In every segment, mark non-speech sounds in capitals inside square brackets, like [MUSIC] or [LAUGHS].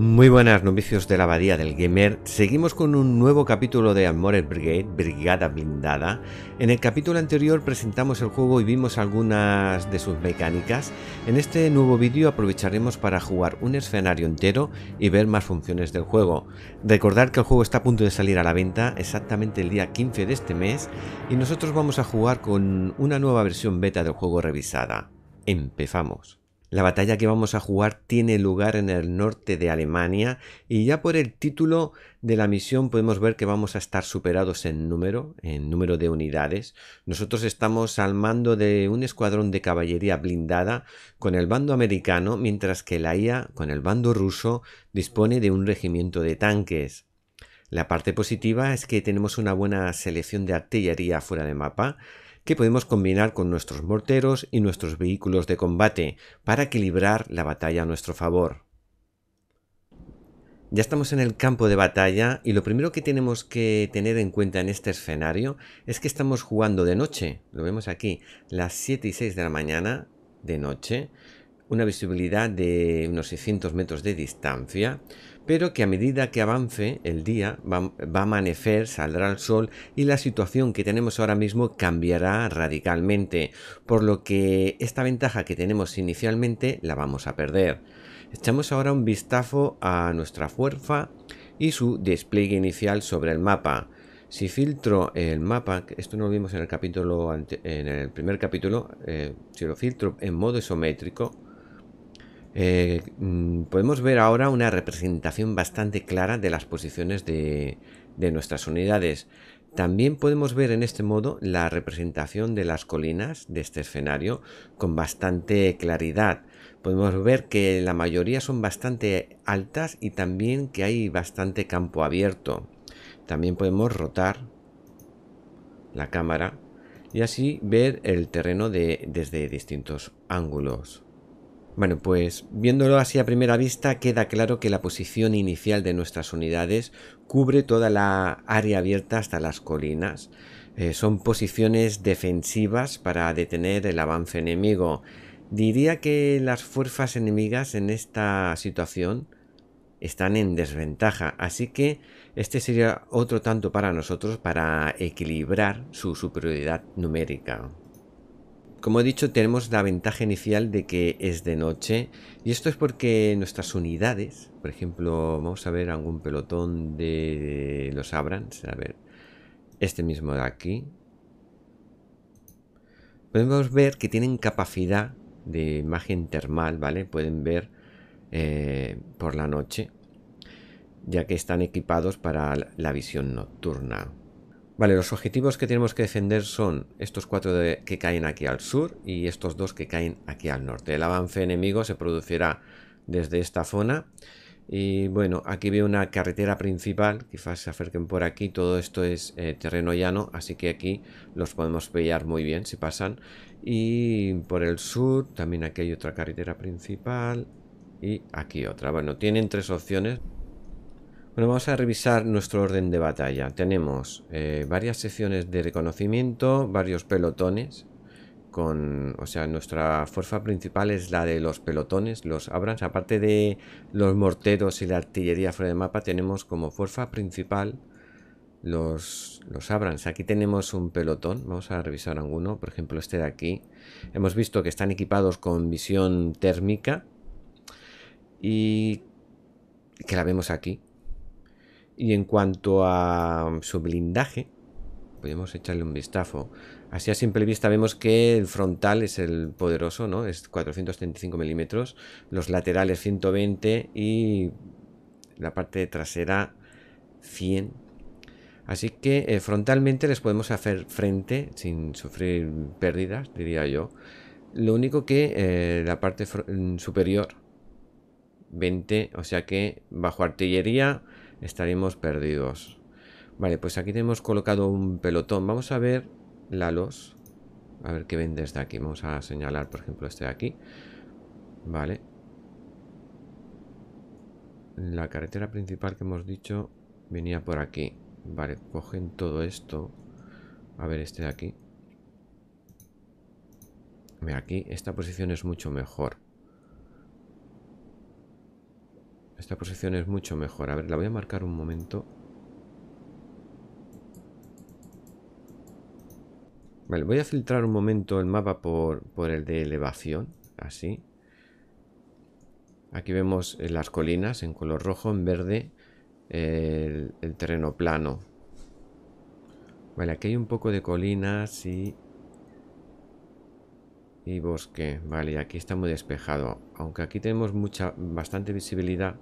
Muy buenas novicios de la abadía del gamer, seguimos con un nuevo capítulo de Armored Brigade, Brigada Blindada. En el capítulo anterior presentamos el juego y vimos algunas de sus mecánicas. En este nuevo vídeo aprovecharemos para jugar un escenario entero y ver más funciones del juego. Recordar que el juego está a punto de salir a la venta exactamente el día 15 de este mes y nosotros vamos a jugar con una nueva versión beta del juego revisada. Empezamos. La batalla que vamos a jugar tiene lugar en el norte de Alemania y ya por el título de la misión podemos ver que vamos a estar superados en número, en número de unidades. Nosotros estamos al mando de un escuadrón de caballería blindada con el bando americano, mientras que la IA con el bando ruso dispone de un regimiento de tanques. La parte positiva es que tenemos una buena selección de artillería fuera de mapa que podemos combinar con nuestros morteros y nuestros vehículos de combate para equilibrar la batalla a nuestro favor. Ya estamos en el campo de batalla y lo primero que tenemos que tener en cuenta en este escenario es que estamos jugando de noche, lo vemos aquí, las 7 y 6 de la mañana de noche, una visibilidad de unos 600 metros de distancia, pero que a medida que avance el día va, a amanecer, saldrá el sol y la situación que tenemos ahora mismo cambiará radicalmente, por lo que esta ventaja que tenemos inicialmente la vamos a perder. Echamos ahora un vistazo a nuestra fuerza y su despliegue inicial sobre el mapa. Si filtro el mapa, esto no lo vimos en el capítulo en el primer capítulo, eh, si lo filtro en modo isométrico, eh, mm, podemos ver ahora una representación bastante clara de las posiciones de, nuestras unidades. También podemos ver en este modo la representación de las colinas de este escenario con bastante claridad. Podemos ver que la mayoría son bastante altas y también que hay bastante campo abierto. También podemos rotar la cámara y así ver el terreno desde distintos ángulos. Bueno, pues viéndolo así a primera vista queda claro que la posición inicial de nuestras unidades cubre toda la área abierta hasta las colinas. Eh, son posiciones defensivas para detener el avance enemigo. Diría que las fuerzas enemigas en esta situación están en desventaja, así que este sería otro tanto para nosotros para equilibrar su superioridad numérica. Como he dicho, tenemos la ventaja inicial de que es de noche y esto es porque nuestras unidades, por ejemplo, vamos a ver algún pelotón de los Abrams, a ver, este mismo de aquí, podemos ver que tienen capacidad de imagen termal, ¿vale? Pueden ver eh, por la noche, ya que están equipados para la visión nocturna. Vale, los objetivos que tenemos que defender son estos cuatro que caen aquí al sur y estos dos que caen aquí al norte. El avance enemigo se producirá desde esta zona. Y bueno, aquí veo una carretera principal, quizás se acerquen por aquí, todo esto es eh, terreno llano, así que aquí los podemos pillar muy bien si pasan. Y por el sur, también aquí hay otra carretera principal y aquí otra. Bueno, tienen tres opciones. Bueno, vamos a revisar nuestro orden de batalla. Tenemos eh, varias secciones de reconocimiento, varios pelotones. Con, o sea, nuestra fuerza principal es la de los pelotones, los Abrams. Aparte de los morteros y la artillería fuera de mapa, tenemos como fuerza principal los, los Abrams. Aquí tenemos un pelotón, vamos a revisar alguno, por ejemplo este de aquí. Hemos visto que están equipados con visión térmica y que la vemos aquí, y en cuanto a mm, su blindaje, podemos echarle un vistazo. Así a simple vista vemos que el frontal es el poderoso, ¿no? Es 435 milímetros, los laterales 120 y la parte trasera 100. Así que eh, frontalmente les podemos hacer frente sin sufrir pérdidas, diría yo. Lo único que eh, la parte mm, superior 20, o sea que bajo artillería estaremos perdidos. Vale, pues aquí tenemos colocado un pelotón. Vamos a ver la luz A ver qué ven desde aquí. Vamos a señalar, por ejemplo, este de aquí. Vale. La carretera principal que hemos dicho venía por aquí. Vale, cogen todo esto. A ver este de aquí. Mira, aquí esta posición es mucho mejor. Esta posición es mucho mejor. A ver, la voy a marcar un momento. Vale, voy a filtrar un momento el mapa por, el de elevación. Así. Aquí vemos eh, las colinas en color rojo, en verde el, el terreno plano. Vale, aquí hay un poco de colinas y y bosque. Vale, aquí está muy despejado. Aunque aquí tenemos mucha, bastante visibilidad,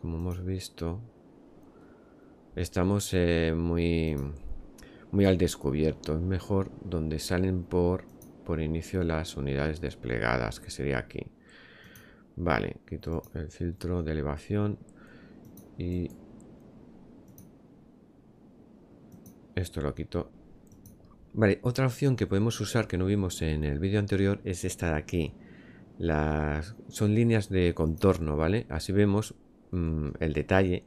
como hemos visto, estamos eh, muy, muy al descubierto. Es mejor donde salen por, por inicio las unidades desplegadas, que sería aquí. Vale, quito el filtro de elevación y esto lo quito. Vale, otra opción que podemos usar que no vimos en el vídeo anterior es esta de aquí. Las, son líneas de contorno, ¿vale? Así vemos Mm, el detalle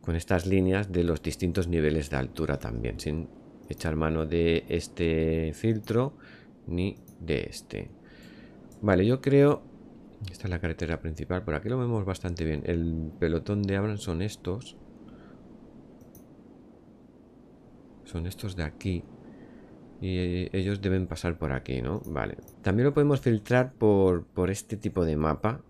con estas líneas de los distintos niveles de altura también, sin echar mano de este filtro ni de este. Vale, yo creo... Esta es la carretera principal, por aquí lo vemos bastante bien. El pelotón de Abrams son estos. Son estos de aquí. Y eh, ellos deben pasar por aquí, ¿no? Vale. También lo podemos filtrar por, por este tipo de mapa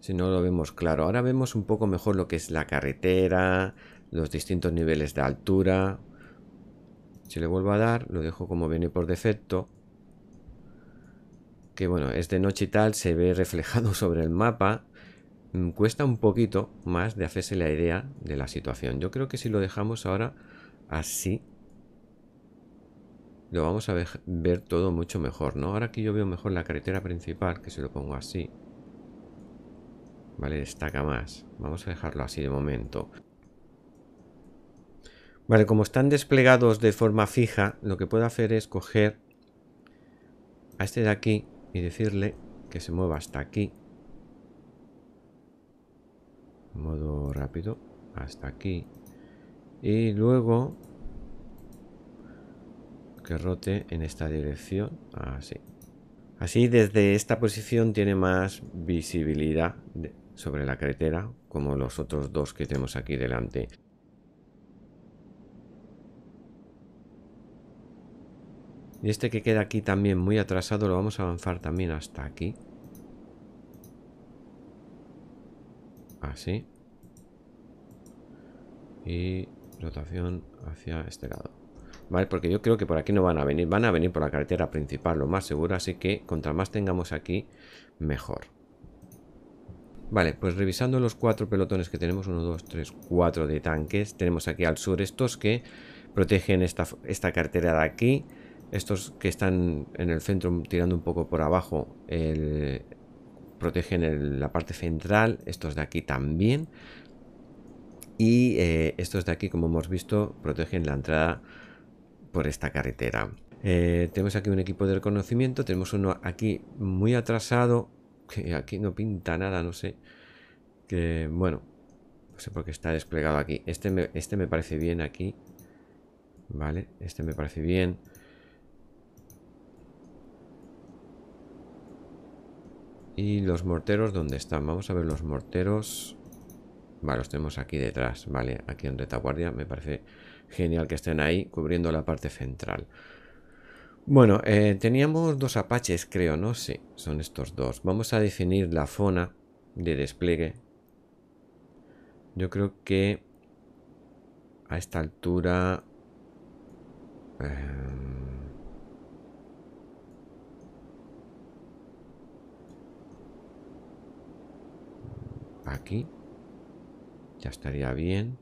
si no lo vemos claro. Ahora vemos un poco mejor lo que es la carretera, los distintos niveles de altura. se le vuelvo a dar, lo dejo como viene por defecto. Que bueno, es de noche y tal, se ve reflejado [LAUGHS] sobre el mapa. Mm, cuesta un poquito más de hacerse la idea de la situación. Yo creo que si lo dejamos ahora así, lo vamos a ver todo mucho mejor, ¿no? Ahora que yo veo mejor la carretera principal, que se lo pongo así, Vale, destaca más. Vamos a dejarlo así de momento. Vale, como están desplegados de forma fija, lo que puedo hacer es coger a este de aquí y decirle que se mueva hasta aquí. Modo rápido, hasta aquí. Y luego que rote en esta dirección, así. Así desde esta posición tiene más visibilidad sobre la carretera como los otros dos que tenemos aquí delante. Y este que queda aquí también muy atrasado lo vamos a avanzar también hasta aquí. Así. Y rotación hacia este lado. ¿Vale? Porque yo creo que por aquí no van a venir. Van a venir por la carretera principal, lo más seguro. Así que contra más tengamos aquí, mejor. Vale, pues revisando los cuatro pelotones que tenemos, uno, dos, tres, cuatro de tanques, tenemos aquí al sur estos que protegen esta, esta de aquí, estos que están en el centro tirando un poco por abajo, protegen la parte central, estos de aquí también, y eh, estos de aquí, como hemos visto, protegen la entrada por esta carretera. Eh, tenemos aquí un equipo de reconocimiento, tenemos uno aquí muy atrasado que aquí no pinta nada, no sé. Que bueno, no sé por qué está desplegado aquí. Este me, este me parece bien aquí. Vale, este me parece bien. ¿Y los morteros dónde están? Vamos a ver los morteros. Vale, los tenemos aquí detrás, ¿vale? Aquí en retaguardia. Me parece genial que estén ahí cubriendo la parte central. Bueno, eh, teníamos dos apaches, creo, ¿no? sé, son estos dos. Vamos a definir la zona de despliegue. Yo creo que a esta altura... Eh, aquí. Ya estaría bien.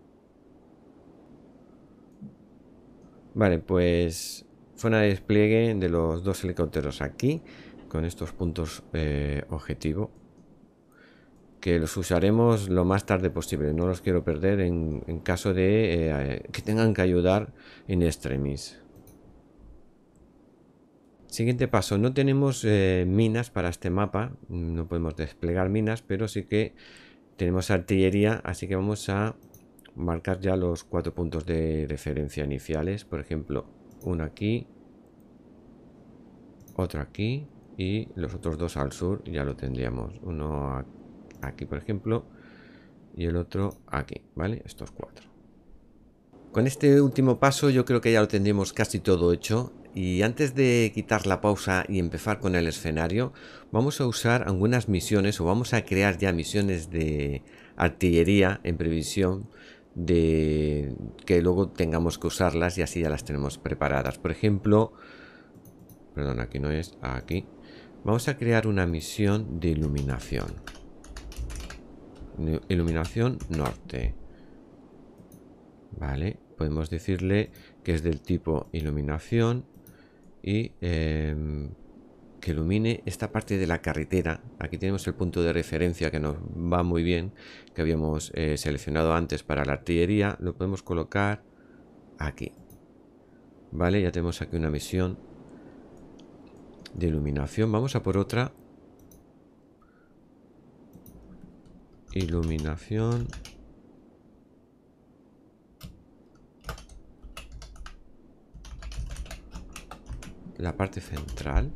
Vale, pues zona de despliegue de los dos helicópteros aquí con estos puntos eh, objetivo que los usaremos lo más tarde posible no los quiero perder en, caso de eh, que tengan que ayudar en extremis siguiente paso no tenemos eh, minas para este mapa no podemos desplegar minas pero sí que tenemos artillería así que vamos a marcar ya los cuatro puntos de referencia iniciales por ejemplo uno aquí, otro aquí y los otros dos al sur ya lo tendríamos. Uno aquí, por ejemplo, y el otro aquí, ¿vale? Estos cuatro. Con este último paso yo creo que ya lo tendríamos casi todo hecho y antes de quitar la pausa y empezar con el escenario vamos a usar algunas misiones o vamos a crear ya misiones de artillería en previsión de que luego tengamos que usarlas y así ya las tenemos preparadas. Por ejemplo, perdón, aquí no es, aquí. Vamos a crear una misión de iluminación. Iluminación norte. Vale, podemos decirle que es del tipo iluminación y em, ilumine esta parte de la carretera. Aquí tenemos el punto de referencia que nos va muy bien, que habíamos eh, seleccionado antes para la artillería. Lo podemos colocar aquí. Vale, ya tenemos aquí una misión de iluminación. Vamos a por otra. Iluminación. La parte central.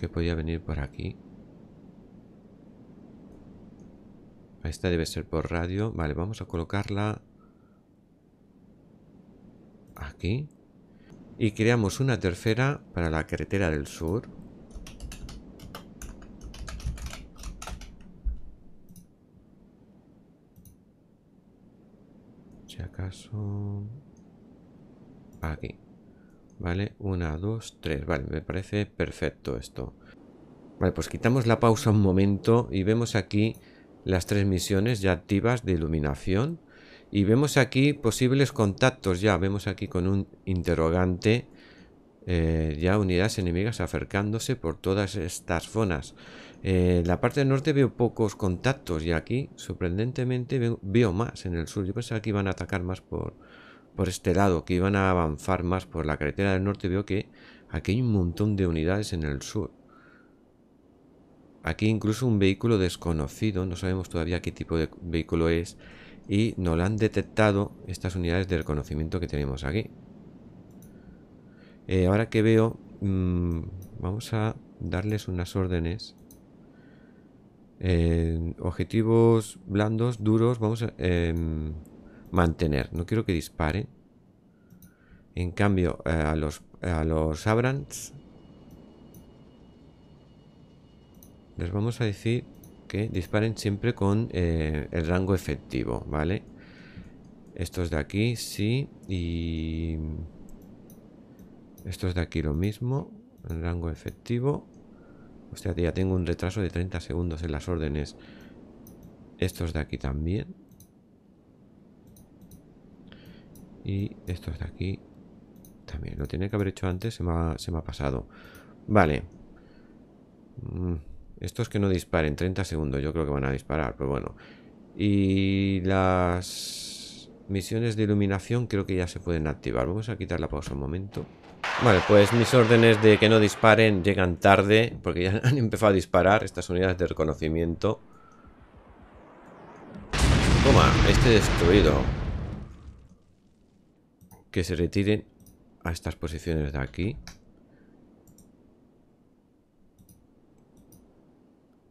que podía venir por aquí. Esta debe ser por radio. Vale, vamos a colocarla aquí. Y creamos una tercera para la carretera del sur. Si acaso... Aquí. Vale, una, dos, tres. Vale, me parece perfecto esto. Vale, pues quitamos la pausa un momento y vemos aquí las tres misiones ya activas de iluminación. Y vemos aquí posibles contactos ya. Vemos aquí con un interrogante eh, ya unidades enemigas acercándose por todas estas zonas. Eh, la parte norte veo pocos contactos y aquí sorprendentemente veo, más en el sur. Yo pensaba que iban a atacar más por, por este lado, que iban a avanzar más por la carretera del norte, veo que aquí hay un montón de unidades en el sur. Aquí incluso un vehículo desconocido, no sabemos todavía qué tipo de vehículo es, y no lo han detectado estas unidades de reconocimiento que tenemos aquí. Eh, ahora que veo, mm, vamos a darles unas órdenes. Eh, objetivos blandos, duros, vamos a... Em, mantener. No quiero que disparen, En cambio, eh, a los, a los Abrams les vamos a decir que disparen siempre con eh, el rango efectivo, ¿vale? Estos de aquí, sí, y estos de aquí lo mismo, el rango efectivo. Hostia, ya tengo un retraso de 30 segundos en las órdenes. Estos de aquí también. Y estos de aquí también. Lo tenía que haber hecho antes, se me ha, pasado. Vale. Mm, estos que no disparen, 30 segundos, yo creo que van a disparar, pero bueno. Y las misiones de iluminación creo que ya se pueden activar. Vamos a quitar la pausa un momento. Vale, pues mis órdenes de que no disparen llegan tarde, porque ya [LAUGHS] han empezado a disparar estas unidades de reconocimiento. Toma, este destruido que se retiren a estas posiciones de aquí.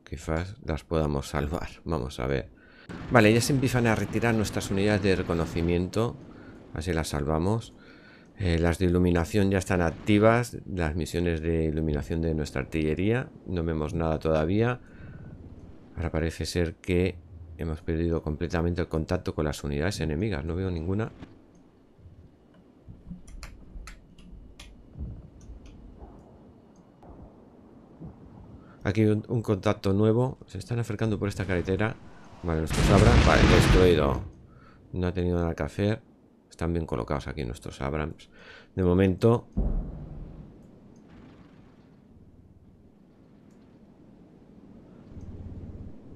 Quizás las podamos salvar. [LAUGHS] Vamos a ver. Vale, ya se empiezan a retirar nuestras unidades de reconocimiento. Así las salvamos. Eh, las de iluminación ya están activas. Las misiones de iluminación de nuestra artillería. No vemos nada todavía. Ahora parece ser que hemos perdido completamente el contacto con las unidades enemigas. No veo ninguna Aquí un, contacto nuevo. Se están acercando por esta carretera. Vale, nuestros Abrams. Vale, destruido. No ha tenido nada que hacer. Están bien colocados aquí nuestros Abrams. De momento.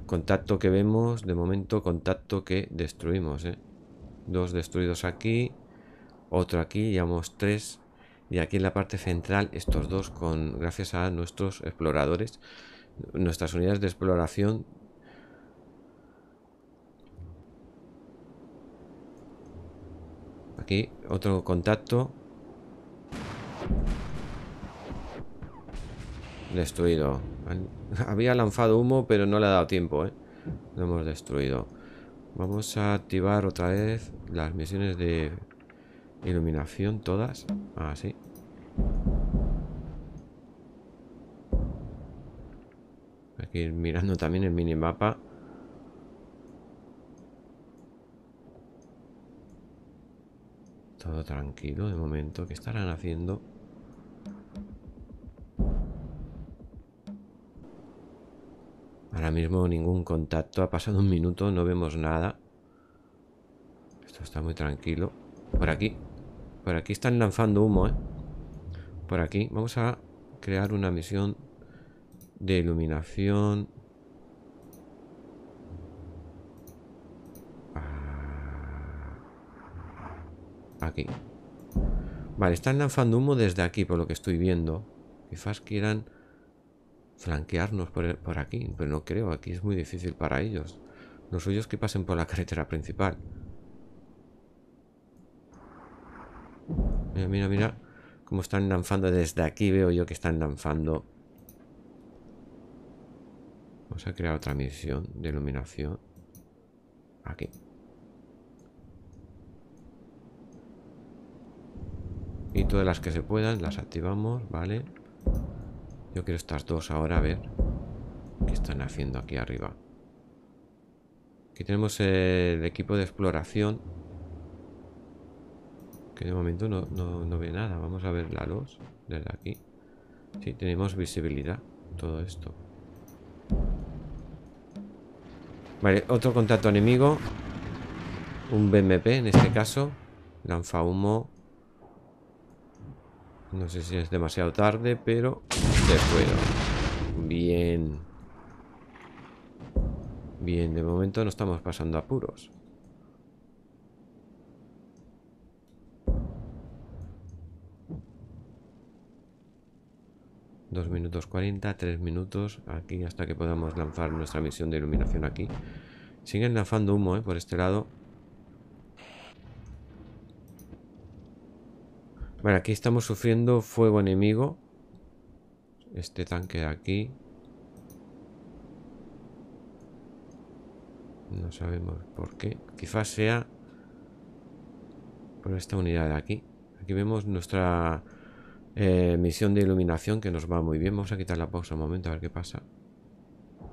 Contacto que vemos. De momento, contacto que destruimos. ¿eh? Dos destruidos aquí. Otro aquí. Llevamos tres y aquí en la parte central estos dos con gracias a nuestros exploradores nuestras unidades de exploración aquí otro contacto destruido [LAUGHS] había lanzado humo pero no le ha dado tiempo ¿eh? lo hemos destruido vamos a activar otra vez las misiones de Iluminación todas. Así. Hay que ir mirando también el mini minimapa. Todo tranquilo de momento. ¿Qué estarán haciendo? Ahora mismo ningún contacto. Ha pasado un minuto, no vemos nada. Esto está muy tranquilo. Por aquí. Por aquí están lanzando humo, ¿eh? Por aquí. Vamos a crear una misión de iluminación. Ah. Aquí. Vale, están lanzando humo desde aquí, por lo que estoy viendo. Quizás quieran flanquearnos por, por aquí, pero no creo. Aquí es muy difícil para ellos. Los suyos que pasen por la carretera principal. Mira, mira, mira. Cómo están lanzando desde aquí. Veo yo que están lanzando. Vamos a crear otra misión de iluminación. Aquí. Y todas las que se puedan las activamos, ¿vale? Yo quiero estas dos ahora, a ver qué están haciendo aquí arriba. Aquí tenemos el equipo de exploración de momento no, no, ve nada. Vamos a ver la luz desde aquí. Sí, tenemos visibilidad, todo esto. Vale, otro contacto enemigo. Un BMP en este caso. Lanza humo. No sé si es demasiado tarde, pero De acuerdo. Bien. Bien, de momento no estamos pasando apuros. 2 minutos 40, 3 minutos, aquí hasta que podamos lanzar nuestra misión de iluminación aquí. Siguen lanzando humo, eh, Por este lado. Bueno, aquí estamos sufriendo fuego enemigo. Este tanque de aquí. No sabemos por qué. Quizás sea por esta unidad de aquí. Aquí vemos nuestra eh, misión de iluminación que nos va muy bien. Vamos a quitar la pausa un momento a ver qué pasa.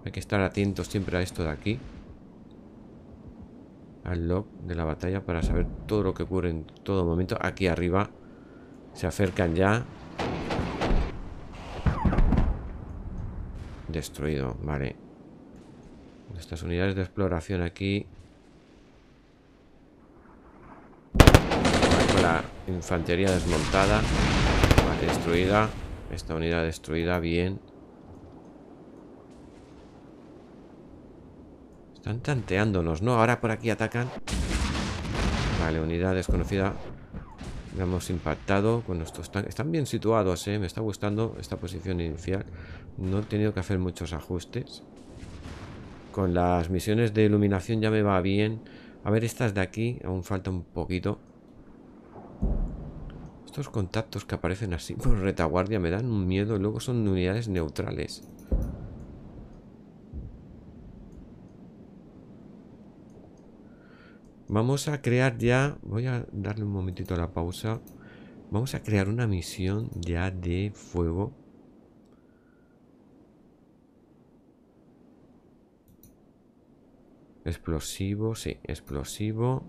Hay que estar atentos siempre a esto de aquí. Al log de la batalla para saber todo lo que ocurre en todo momento. Aquí arriba se acercan ya. Destruido, vale. Nuestras unidades de exploración aquí. Con la infantería desmontada. Destruida. Esta unidad destruida, bien. Están tanteándonos, ¿no? Ahora por aquí atacan. Vale, unidad desconocida. Le hemos impactado con nuestros tanques. Están bien situados, ¿eh? Me está gustando esta posición inicial. No he tenido que hacer muchos ajustes. Con las misiones de iluminación ya me va bien. A ver, estas de aquí. Aún falta un poquito. Estos contactos que aparecen así por retaguardia me dan un miedo. Luego son unidades neutrales. Vamos a crear ya... Voy a darle un momentito a la pausa. Vamos a crear una misión ya de fuego. Explosivo, sí, explosivo.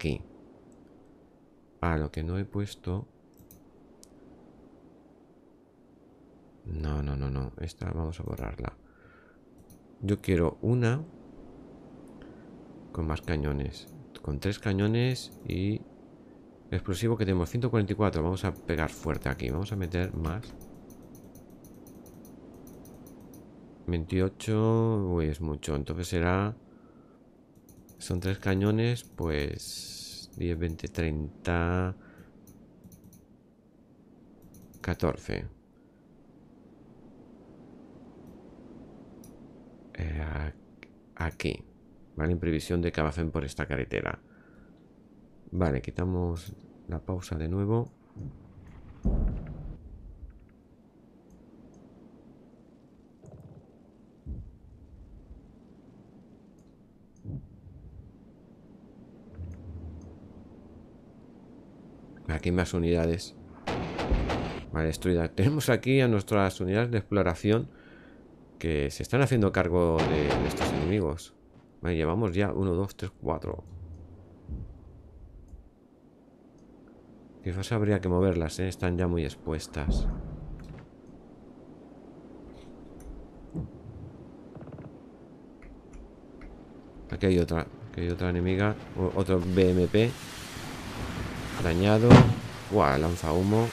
aquí. lo que no he puesto... No, no, no, no. Esta vamos a borrarla. Yo quiero una con más cañones. Con tres cañones y... Explosivo que tenemos 144. Vamos a pegar fuerte aquí. Vamos a meter más. 28. Uy, es mucho. Entonces será... Son tres cañones, pues 10, 20, 30, 14. aquí, ¿vale? En previsión de que avancen por esta carretera. Vale, quitamos la pausa de nuevo. Aquí más unidades. Vale, destruida. Tenemos aquí a nuestras unidades de exploración que se están haciendo cargo de, estos enemigos. Vale, llevamos ya 1, 2, 3, 4. Quizás habría que moverlas, ¿eh? están ya muy expuestas. Aquí hay otra, aquí hay otra enemiga, otro BMP. Dañado. Buah, lanza humo.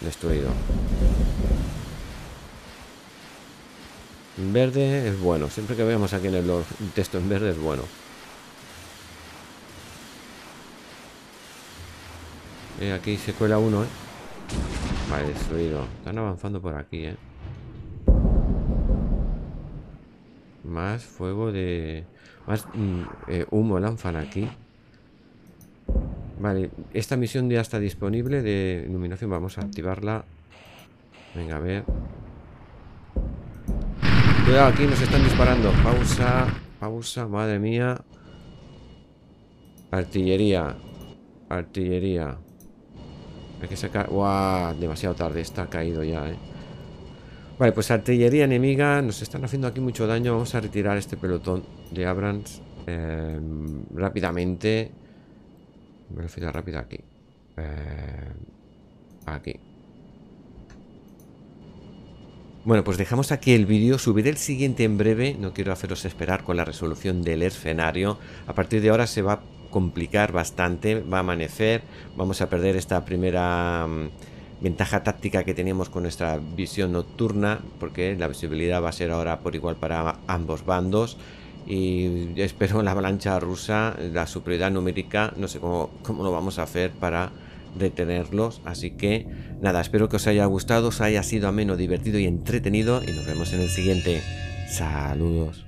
Destruido. En verde es bueno. Siempre que veamos aquí en el texto en verde es bueno. Eh, aquí se cuela uno, ¿eh? Vale, destruido. Están avanzando por aquí, ¿eh? Más fuego de... Más mm, eh, humo lámpara aquí. Vale, esta misión ya está disponible de iluminación. Vamos a activarla. Venga, a ver. Cuidado, aquí nos están disparando. Pausa, pausa, madre mía. Artillería, artillería. Hay que sacar... guau Demasiado tarde, está caído ya, eh. Vale, pues artillería enemiga. Nos están haciendo aquí mucho daño. Vamos a retirar este pelotón de Abrams eh, rápidamente. Velocidad rápido aquí. Eh, aquí. Bueno, pues dejamos aquí el vídeo, subiré el siguiente en breve, no quiero haceros esperar con la resolución del escenario, a partir de ahora se va a complicar bastante, va a amanecer, vamos a perder esta primera mm, ventaja táctica que teníamos con nuestra visión nocturna, porque la visibilidad va a ser ahora por igual para ambos bandos. Y espero la avalancha rusa, la superioridad numérica, no sé cómo, cómo lo vamos a hacer para detenerlos. Así que nada, espero que os haya gustado, os haya sido ameno, divertido y entretenido. Y nos vemos en el siguiente. Saludos.